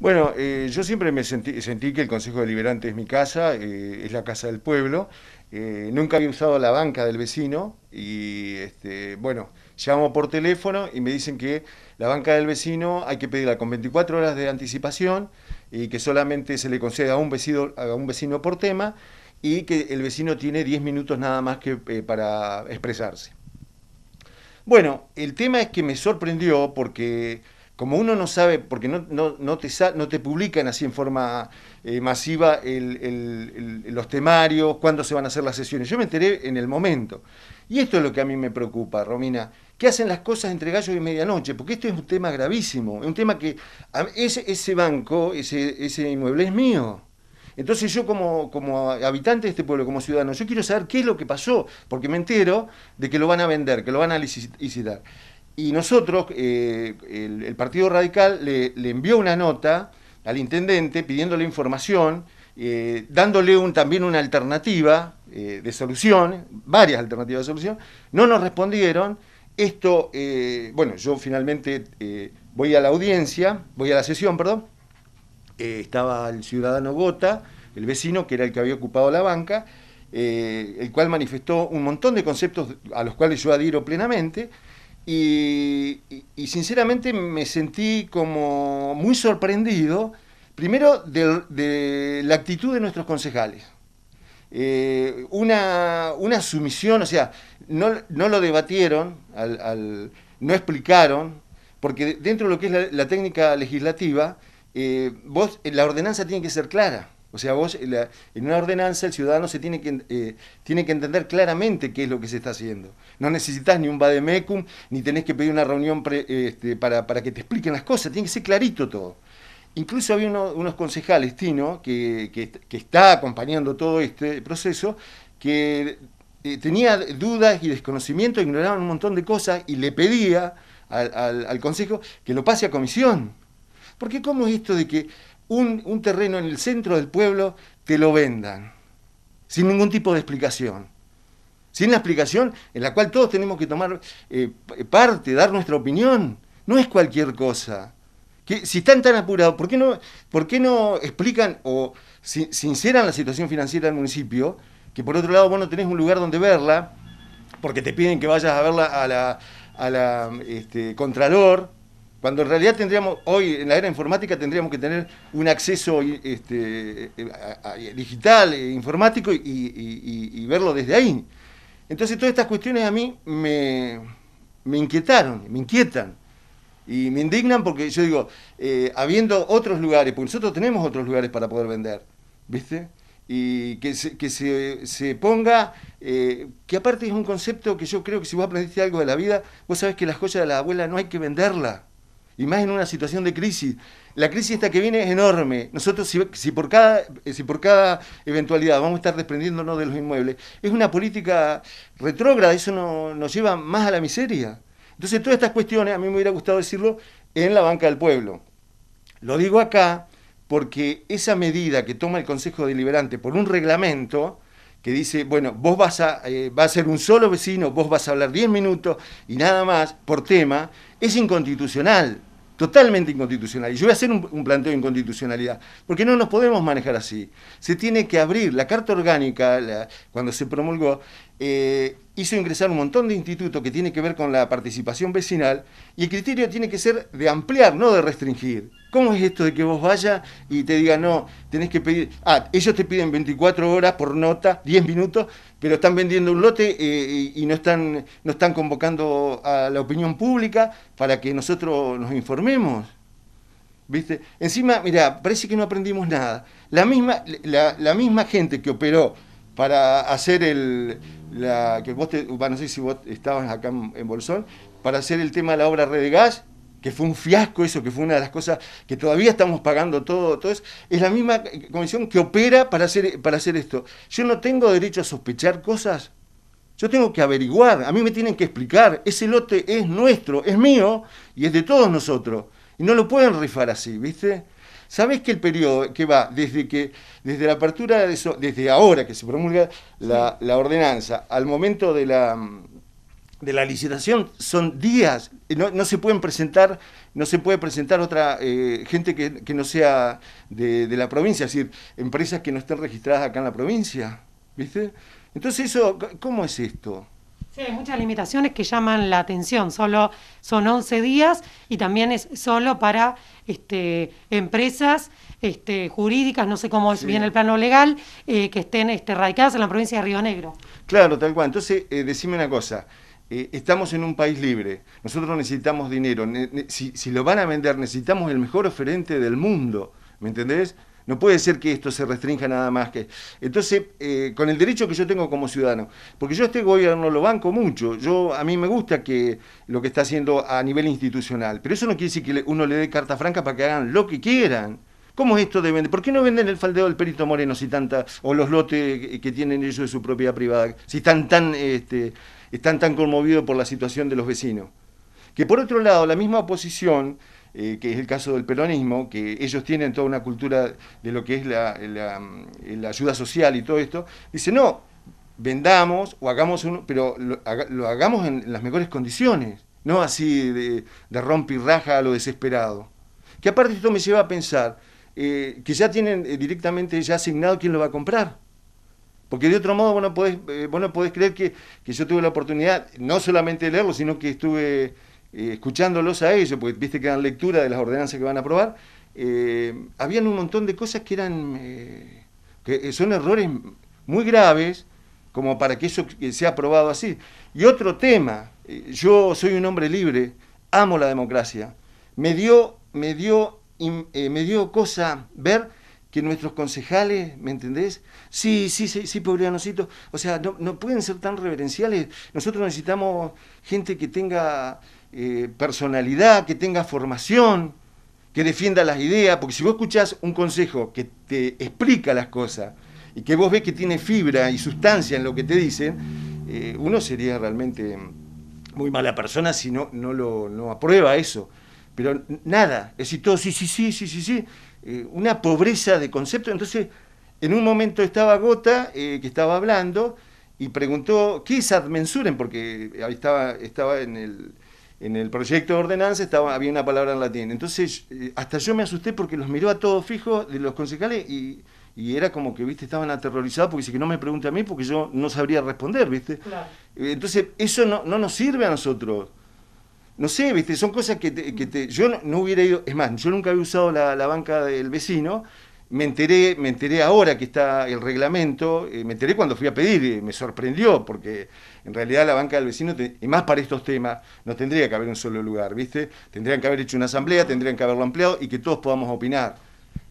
Bueno, eh, yo siempre me sentí, que el Consejo Deliberante es mi casa, eh, es la casa del pueblo. Eh, nunca había usado la banca del vecino y, este, bueno, llamo por teléfono y me dicen que la banca del vecino hay que pedirla con 24 horas de anticipación y que solamente se le concede a un vecino, a un vecino por tema y que el vecino tiene 10 minutos nada más que para expresarse. Bueno, el tema es que me sorprendió porque como uno no sabe, porque no, te, publican así en forma eh, masiva los temarios, cuándo se van a hacer las sesiones. Yo me enteré en el momento. Y esto es lo que a mí me preocupa, Romina. ¿Qué hacen las cosas entre gallo y medianoche? Porque esto es un tema gravísimo. Es un tema que ese, banco, ese, inmueble es mío. Entonces yo como, como habitante de este pueblo, como ciudadano, yo quiero saber qué es lo que pasó, porque me entero de que lo van a vender, que lo van a licitar. Y nosotros, eh, el, Partido Radical, le, envió una nota al intendente pidiéndole información, eh, dándole también una alternativa eh, de solución, varias alternativas de solución. No nos respondieron. Esto, bueno, yo finalmente voy a la audiencia, voy a la sesión, perdón. estaba el ciudadano Gota, el vecino que era el que había ocupado la banca, el cual manifestó un montón de conceptos a los cuales yo adhiero plenamente y, sinceramente me sentí como muy sorprendido, primero de, la actitud de nuestros concejales. Eh, una, una, sumisión, o sea, no, no lo debatieron, al, no explicaron, porque dentro de lo que es la, técnica legislativa, eh, vos, la ordenanza tiene que ser clara. O sea, vos, en una ordenanza el ciudadano se tiene que, eh, tiene que entender claramente qué es lo que se está haciendo. No necesitas ni un vademecum, ni tenés que pedir una reunión este, para, que te expliquen las cosas, tiene que ser clarito todo. Incluso había unos concejales, Tino, que, que, está acompañando todo este proceso, que eh, tenía dudas y desconocimiento, ignoraban un montón de cosas y le pedía al, al Consejo que lo pase a comisión. Porque ¿cómo es esto de que un, un terreno en el centro del pueblo, te lo vendan, sin ningún tipo de explicación. Sin la explicación en la cual todos tenemos que tomar eh, parte, dar nuestra opinión. No es cualquier cosa. Que, si están tan apurados, ¿por qué no, por qué no explican o sinceran la situación financiera del municipio? Que por otro lado vos no tenés un lugar donde verla, porque te piden que vayas a verla a la, este, Contralor, cuando en realidad tendríamos, hoy en la era informática tendríamos que tener un acceso eh, este, eh, digital, eh, informático y, verlo desde ahí. Entonces todas estas cuestiones a mí me, inquietaron, me inquietan y me indignan porque yo digo, habiendo otros lugares, porque nosotros tenemos otros lugares para poder vender, ¿viste? Y que se, ponga, que aparte es un concepto que yo creo que si vos aprendiste algo de la vida, vos sabés que las joyas de la abuela no hay que venderlas y más en una situación de crisis. La crisis esta que viene es enorme. Nosotros, si, por, cada, eh, si por cada eventualidad vamos a estar desprendiéndonos de los inmuebles, es una política retrógrada, eso nos lleva más a la miseria. Entonces, todas estas cuestiones, a mí me hubiera gustado decirlo en la banca del pueblo. Lo digo acá porque esa medida que toma el Consejo Deliberante por un reglamento, que dice, bueno, vos vas a, eh, va a ser un solo vecino, vos vas a hablar 10 minutos y nada más por tema, es inconstitucional totalmente inconstitucional. Y yo voy a hacer un, planteo de inconstitucionalidad, porque no nos podemos manejar así. Se tiene que abrir, la Carta Orgánica, cuando se promulgó, eh, hizo ingresar un montón de institutos que tiene que ver con la participación vecinal y el criterio tiene que ser de ampliar, no de restringir. ¿Cómo es esto de que vos vayas y te digan, no, tenés que pedir, ah, ellos te piden 24 horas por nota, 10 minutos, pero están vendiendo un lote eh, y, no, están, no están convocando a la opinión pública para que nosotros nos informemos? ¿Viste? Encima, mira, parece que no aprendimos nada. La misma, la misma gente que operó para hacer el, la, que vos te, bueno, no sé si vos estabas acá en, Bolsón, para hacer el tema de la obra Red de Gas, que fue un fiasco eso, que fue una de las cosas que todavía estamos pagando todo, todo es la misma comisión que opera para hacer, para hacer esto. Yo no tengo derecho a sospechar cosas, yo tengo que averiguar, a mí me tienen que explicar, ese lote es nuestro, es mío y es de todos nosotros, y no lo pueden rifar así, ¿viste? ¿Sabes que el periodo que va desde que desde la apertura de eso, desde ahora que se promulga la, ordenanza al momento de la de la licitación son días, no, no, se pueden presentar, no se puede presentar otra eh, gente que, no sea de, de, la provincia, es decir, empresas que no estén registradas acá en la provincia, ¿viste? Entonces eso, ¿cómo es esto? Sí, hay muchas limitaciones que llaman la atención. Solo son 11 días y también es solo para este, empresas este, jurídicas, no sé cómo es bien el plano legal, eh, que estén este, radicadas en la provincia de Río Negro. Claro, tal cual. Entonces, eh, decime una cosa. Eh, estamos en un país libre, nosotros necesitamos dinero, si, si, lo van a vender necesitamos el mejor oferente del mundo, ¿me entendés? No puede ser que esto se restrinja nada más que... Entonces, eh, con el derecho que yo tengo como ciudadano, porque yo este gobierno lo banco mucho, yo a mí me gusta que lo que está haciendo a nivel institucional, pero eso no quiere decir que uno le dé carta franca para que hagan lo que quieran. ¿Cómo es esto de vender? ¿Por qué no venden el faldeo del Perito Moreno si tanta, o los lotes que tienen ellos de su propiedad privada, si están tan, este, están tan conmovidos por la situación de los vecinos? Que por otro lado, la misma oposición eh, que es el caso del peronismo, que ellos tienen toda una cultura de lo que es la, la, eh, ayuda social y todo esto, dice, no, vendamos o hagamos uno, pero lo, hagamos en las mejores condiciones, no así de, de rompe y raja a lo desesperado. Que aparte esto me lleva a pensar eh, que ya tienen directamente ya asignado quién lo va a comprar. Porque de otro modo vos no podés, creer que, que, yo tuve la oportunidad, no solamente de leerlo, sino que estuve eh, escuchándolos a ellos, porque viste que dan lectura de las ordenanzas que van a aprobar, eh, habían un montón de cosas que eran eh, que son errores muy graves como para que eso sea aprobado así. Y otro tema, yo soy un hombre libre, amo la democracia, me dio, me dio, me dio cosa ver que nuestros concejales, ¿me entendés? Sí, sí, sí, sí, O sea, no, no pueden ser tan reverenciales. Nosotros necesitamos gente que tenga eh, personalidad, que tenga formación, que defienda las ideas, porque si vos escuchás un consejo que te explica las cosas y que vos ves que tiene fibra y sustancia en lo que te dicen, eh, uno sería realmente muy mala persona si no, no, lo, aprueba eso. Pero nada, es decir, todo sí, sí, sí, sí, sí, sí, eh, una pobreza de concepto. Entonces, en un momento estaba Gota, que estaba hablando, y preguntó, ¿qué es admensuren? Porque estaba, estaba en el, en el proyecto de ordenanza estaba, había una palabra en latín. Entonces, eh, hasta yo me asusté porque los miró a todos fijos de los concejales y, era como que, viste, estaban aterrorizados porque dice que no me pregunte a mí porque yo no sabría responder, viste. Eh, entonces, eso no, nos sirve a nosotros. No sé, viste, son cosas que que yo no, hubiera ido, es más, yo nunca había usado la, la banca del vecino me enteré, me enteré ahora que está el reglamento, eh, me enteré cuando fui a pedir, y eh, me sorprendió, porque en realidad la banca del vecino, y más para estos temas, no tendría que haber un solo lugar, ¿viste? Tendrían que haber hecho una asamblea, tendrían que haberlo ampliado y que todos podamos opinar.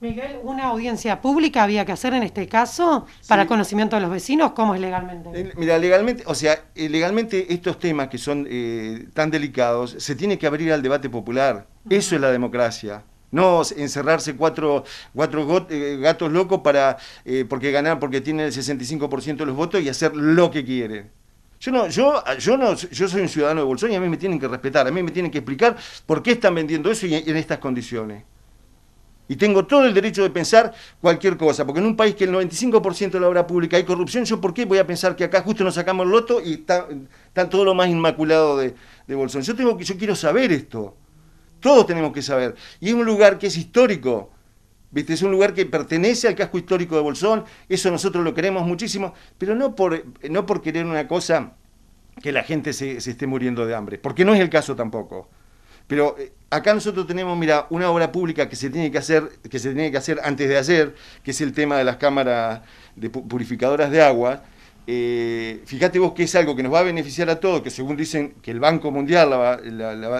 Miguel, ¿una audiencia pública había que hacer en este caso para conocimiento de los vecinos? ¿Cómo es legalmente? Mira, legalmente, o sea, eh, legalmente estos temas que son tan delicados se tiene que abrir al debate popular. Eso es la democracia. No encerrarse cuatro, cuatro eh, gatos locos para, eh, porque ganar, porque tiene el 65% de los votos y hacer lo que quiere. Yo no, yo, yo no, yo soy un ciudadano de Bolsón y a mí me tienen que respetar, a mí me tienen que explicar por qué están vendiendo eso y en estas condiciones. Y tengo todo el derecho de pensar cualquier cosa, porque en un país que el 95% de la obra pública hay corrupción, ¿yo por qué voy a pensar que acá justo nos sacamos el loto y está, todo lo más inmaculado de, de Bolsón? Yo, tengo, yo quiero saber esto. Todos tenemos que saber. Y es un lugar que es histórico. ¿Viste? Es un lugar que pertenece al casco histórico de Bolsón. Eso nosotros lo queremos muchísimo. Pero no por, no por querer una cosa que la gente se, se esté muriendo de hambre. Porque no es el caso tampoco. Pero eh, acá nosotros tenemos, mira, una obra pública que se tiene que hacer, que se tiene que hacer antes de ayer, que es el tema de las cámaras de purificadoras de agua eh, fíjate vos que es algo que nos va a beneficiar a todos, que según dicen que el Banco Mundial,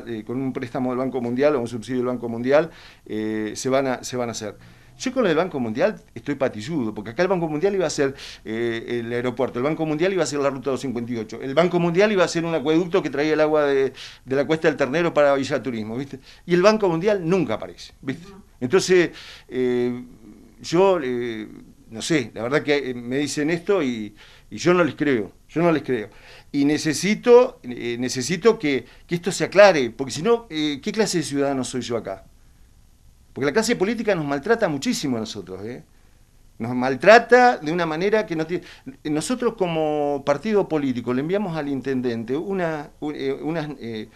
eh, con un préstamo del Banco Mundial o un subsidio del Banco Mundial, eh, se, van a, se van a hacer. Yo con el Banco Mundial estoy patilludo, porque acá el Banco Mundial iba a ser el aeropuerto, el Banco Mundial iba a ser la ruta 258, el Banco Mundial iba a ser un acueducto que traía el agua de, la Cuesta del Ternero para Villa Turismo, ¿viste? Y el Banco Mundial nunca aparece, ¿viste? Entonces, yo, no sé, la verdad que me dicen esto y y yo no les creo, yo no les creo. Y necesito, eh, necesito que, esto se aclare, porque si no, eh, ¿qué clase de ciudadano soy yo acá? Porque la clase política nos maltrata muchísimo a nosotros, ¿eh? Nos maltrata de una manera que no tiene... Nosotros como partido político le enviamos al intendente una, un eh,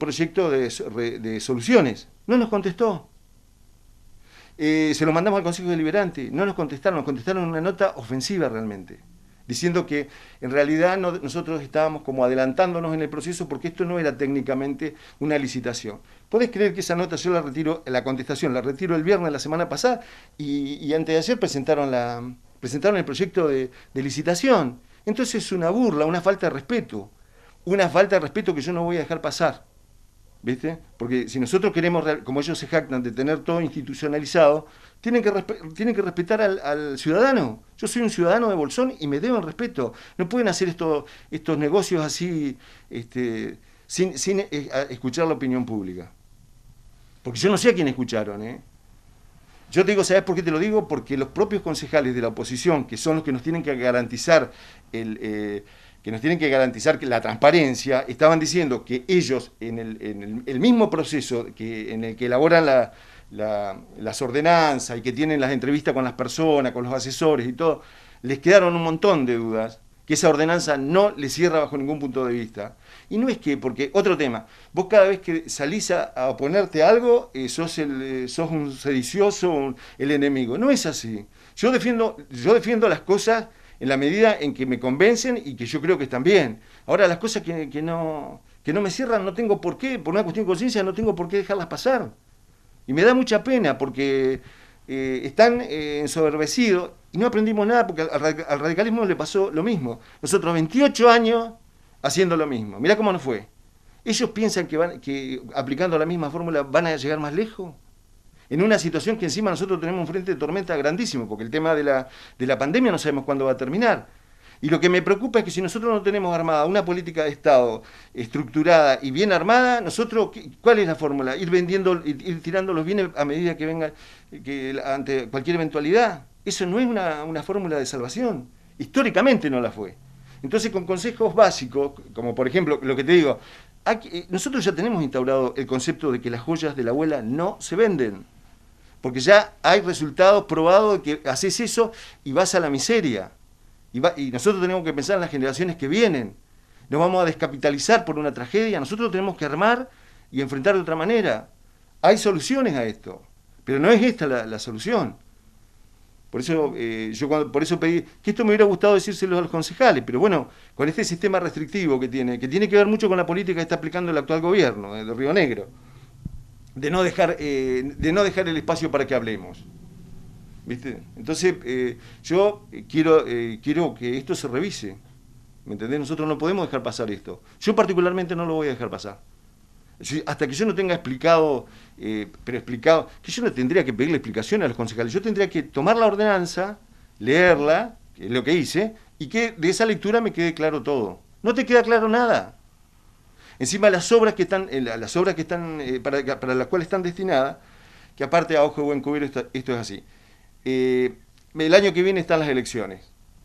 proyecto de, soluciones. No nos contestó. se lo mandamos al Consejo Deliberante, no nos contestaron, nos contestaron una nota ofensiva realmente diciendo que en realidad nosotros estábamos como adelantándonos en el proceso porque esto no era técnicamente una licitación. Podés creer que esa nota yo la retiro, la contestación la retiro el viernes la semana pasada y, antes de ayer presentaron, la, presentaron el proyecto de licitación. Entonces es una burla, una falta de respeto, una falta de respeto que yo no voy a dejar pasar. Porque si nosotros queremos, como ellos se jactan de tener todo institucionalizado, tienen que, tienen que respetar al, ciudadano. Yo soy un ciudadano de Bolsón y me deben respeto. No pueden hacer estos estos negocios así este, sin, eh, escuchar la opinión pública. Porque yo no sé a quién escucharon. ¿eh? Yo te digo, ¿sabes por qué te lo digo? Porque los propios concejales de la oposición, que son los que nos tienen que garantizar el... Eh, que nos tienen que garantizar que la transparencia, estaban diciendo que ellos, en el, mismo proceso que, en el que elaboran las ordenanzas y que tienen las entrevistas con las personas, con los asesores y todo, les quedaron un montón de dudas, que esa ordenanza no les cierra bajo ningún punto de vista. Y no es que, porque otro tema, vos cada vez que salís a, oponerte a algo, eh, eh, sos, un sedicioso, el enemigo. No es así. Yo defiendo, yo defiendo las cosas en la medida en que me convencen y que yo creo que están bien. Ahora, las cosas que, no, que no me cierran, no tengo por qué, por una cuestión de conciencia, no tengo por qué dejarlas pasar. Y me da mucha pena porque eh, están eh, y no aprendimos nada porque al, radicalismo le pasó lo mismo. Nosotros 28 años haciendo lo mismo. Mirá cómo nos fue. ¿Ellos piensan que, van, que aplicando la misma fórmula van a llegar más lejos? en una situación que encima nosotros tenemos un frente de tormenta grandísimo, porque el tema de la, de la pandemia no sabemos cuándo va a terminar. Y lo que me preocupa es que si nosotros no tenemos armada una política de Estado estructurada y bien armada, nosotros, ¿cuál es la fórmula? ¿Ir vendiendo, ir tirando los bienes a medida que venga, que, ante cualquier eventualidad? Eso no es una, una fórmula de salvación. Históricamente no la fue. Entonces, con consejos básicos, como por ejemplo lo que te digo, aquí, eh, nosotros ya tenemos instaurado el concepto de que las joyas de la abuela no se venden. Porque ya hay resultados probados de que haces eso y vas a la miseria. Y, nosotros tenemos que pensar en las generaciones que vienen. Nos vamos a descapitalizar por una tragedia. Nosotros tenemos que armar y enfrentar de otra manera. Hay soluciones a esto, pero no es esta la, solución. Por eso, eh, yo por eso pedí que esto me hubiera gustado decírselo a los concejales, pero bueno, con este sistema restrictivo que tiene, que tiene que ver mucho con la política que está aplicando el actual gobierno eh, de Río Negro de no dejar, eh, de no dejar el espacio para que hablemos. ¿Viste? Entonces, eh, yo eh, quiero, quiero que esto se revise. ¿Me entendés? Nosotros no podemos dejar pasar esto. Yo particularmente no lo voy a dejar pasar. Hasta que yo no tenga explicado, pero explicado, que yo no tendría que pedirle explicación a los concejales. Yo tendría que tomar la ordenanza, leerla, es lo que hice, y que de esa lectura me quede claro todo. No te queda claro nada. Encima las obras que están, eh, las obras que están eh, para, las cuales están destinadas, que aparte a ojo de buen cubierto, esto, es así. Eh, el año que viene están las elecciones,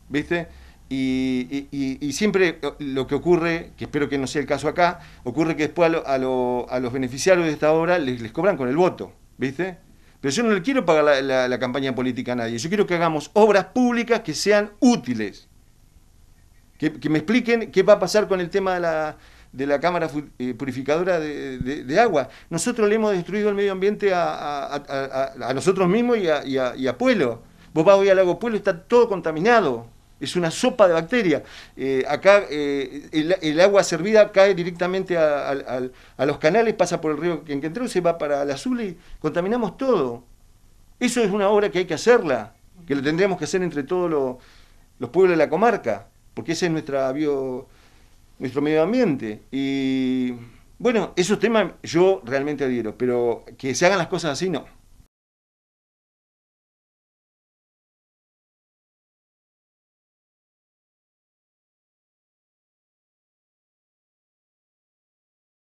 ¿viste? Y, siempre lo que ocurre, que espero que no sea el caso acá, ocurre que después a, los beneficiarios de esta obra les, cobran con el voto, ¿viste? Pero yo no le quiero pagar la, campaña política a nadie, yo quiero que hagamos obras públicas que sean útiles, que me expliquen qué va a pasar con el tema de la, de la Cámara eh, Purificadora de, Agua. Nosotros le hemos destruido el medio ambiente a, nosotros mismos y a, Pueblo. Vos vas hoy al lago Pueblo, está todo contaminado. Es una sopa de bacterias. Eh, acá eh, el, agua servida cae directamente a, los canales, pasa por el río que entró, se va para el azul y contaminamos todo. Eso es una obra que hay que hacerla, que lo tendríamos que hacer entre todos los, los pueblos de la comarca, porque esa es nuestra bio, nuestro medio ambiente. Y bueno, esos temas yo realmente adhiero, pero que se hagan las cosas así no.